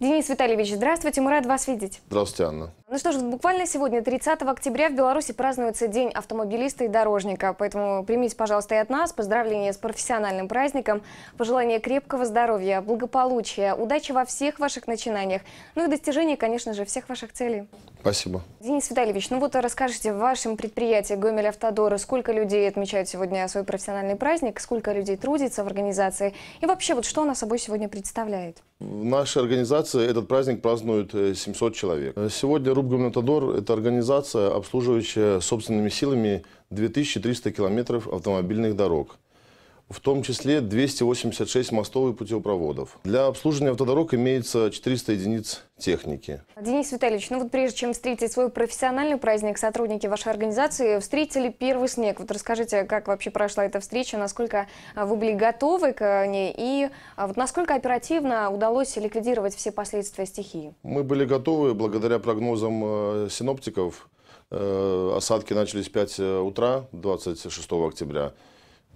Денис Витальевич, здравствуйте, мы рады вас видеть. Здравствуйте, Анна. Ну что ж, буквально сегодня, 30 октября, в Беларуси празднуется День автомобилиста и дорожника. Поэтому примите, пожалуйста, и от нас поздравления с профессиональным праздником, пожелания крепкого здоровья, благополучия, удачи во всех ваших начинаниях, ну и достижения, конечно же, всех ваших целей. Спасибо. Денис Витальевич, ну вот расскажите, в вашем предприятии «Гомель Автодора» сколько людей отмечают сегодня свой профессиональный праздник, сколько людей трудится в организации и вообще вот что она собой сегодня представляет? В нашей организации этот праздник празднует 700 э, человек. Сегодня Клуб «Гумнатодор» – это организация, обслуживающая собственными силами 2300 километров автомобильных дорог в том числе 286 мостов и путепроводов. Для обслуживания автодорог имеется 400 единиц техники. Денис Витальевич, ну вот прежде чем встретить свой профессиональный праздник, сотрудники вашей организации встретили первый снег. Вот расскажите, как вообще прошла эта встреча, насколько а, вы были готовы к ней и а, вот насколько оперативно удалось ликвидировать все последствия стихии? Мы были готовы благодаря прогнозам э, синоптиков. Э, осадки начались в 5 э, утра 26 октября.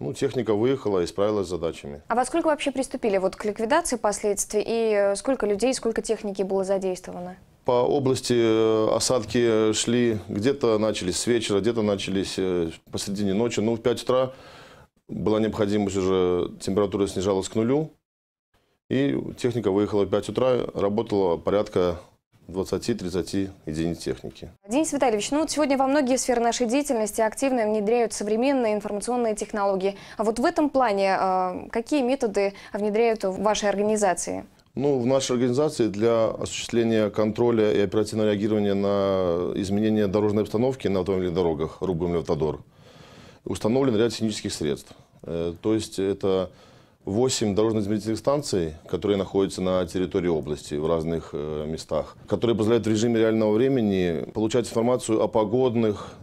Ну, техника выехала и справилась с задачами. А во сколько вообще приступили вот к ликвидации последствий и э, сколько людей, сколько техники было задействовано? По области э, осадки шли, где-то начались с вечера, где-то начались э, посередине ночи. Ну, в 5 утра была необходимость уже, температура снижалась к нулю. И техника выехала в 5 утра, работала порядка 20-30 единиц техники. Денис Витальевич, ну вот сегодня во многие сферы нашей деятельности активно внедряют современные информационные технологии. А вот в этом плане а, какие методы внедряют в вашей организации? Ну, в нашей организации для осуществления контроля и оперативного реагирования на изменения дорожной обстановки на автомобильных дорогах, рубим «Левтодор», установлен ряд технических средств. Э, то есть это 8 дорожно-измерительных станций, которые находятся на территории области в разных э, местах, которые позволяют в режиме реального времени получать информацию о погодных,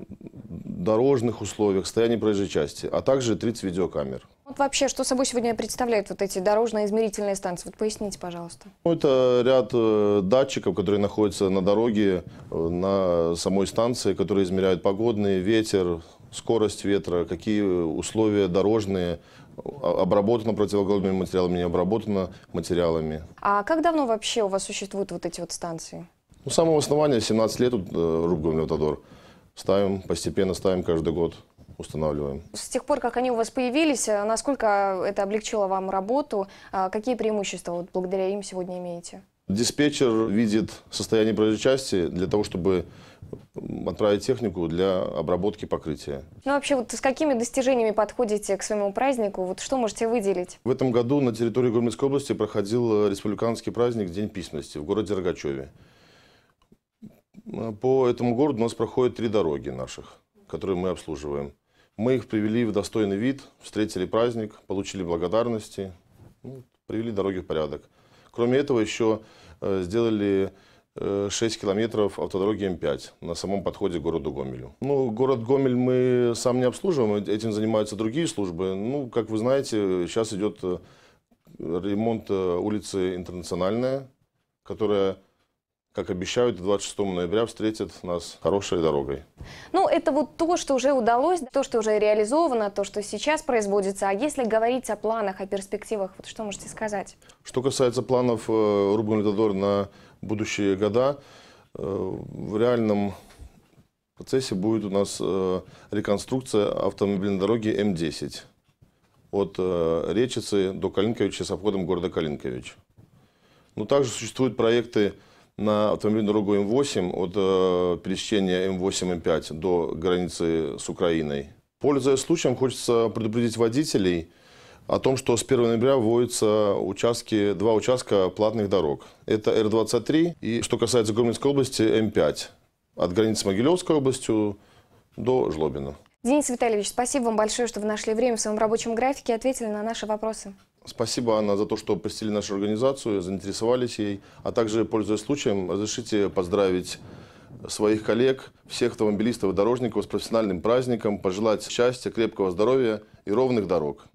дорожных условиях, состоянии проезжей части, а также 30 видеокамер. Вот вообще, что собой сегодня представляют вот эти дорожно-измерительные станции? Вот поясните, пожалуйста. Ну, это ряд э, датчиков, которые находятся на дороге, э, на самой станции, которые измеряют погодные, ветер, скорость ветра, какие условия дорожные, а, обработано противоголовыми материалами, не обработано материалами. А как давно вообще у вас существуют вот эти вот станции? Ну, с самого основания 17 лет тут э, рубгомлевтодор. Ставим, постепенно ставим каждый год устанавливаем. С тех пор, как они у вас появились, э, насколько это облегчило вам работу? А какие преимущества вот благодаря им сегодня имеете? Диспетчер видит состояние проезжей части для того, чтобы отправить технику для обработки покрытия. Ну, вообще, вот с какими достижениями подходите к своему празднику? Вот что можете выделить? В этом году на территории Гомельской области проходил э, республиканский праздник «День письменности» в городе Рогачеве. Э, по этому городу у нас проходят три дороги наших, которые мы обслуживаем. Мы их привели в достойный вид, встретили праздник, получили благодарности, ну, привели дороги в порядок. Кроме этого, еще э, сделали 6 э, километров автодороги М5 на самом подходе к городу Гомелю. Ну, город Гомель мы сам не обслуживаем, э, этим занимаются другие службы. Ну, как вы знаете, сейчас идет ремонт улицы Интернациональная, которая как обещают, 26 ноября встретят нас хорошей дорогой. Ну, это вот то, что уже удалось, то, что уже реализовано, то, что сейчас производится. А если говорить о планах, о перспективах, вот что можете сказать? Что касается планов э, Рубин Литодор на будущие года, э, в реальном процессе будет у нас э, реконструкция автомобильной дороги М-10 от Речицы до Калинковича с обходом города Калинкович. Но ну, также существуют проекты на автомобильную дорогу М8 от э, пересечения М8-М5 до границы с Украиной. Пользуясь случаем, хочется предупредить водителей о том, что с 1 ноября вводятся участки, два участка платных дорог. Это Р-23 и, что касается Гомельской области, М5. От границы с Могилевской областью до Жлобина. Денис Витальевич, спасибо вам большое, что вы нашли время в своем рабочем графике и ответили на наши вопросы. Спасибо, Анна, за то, что посетили нашу организацию, заинтересовались ей. А также, пользуясь случаем, разрешите поздравить своих коллег, всех автомобилистов и дорожников с профессиональным праздником, пожелать счастья, крепкого здоровья и ровных дорог.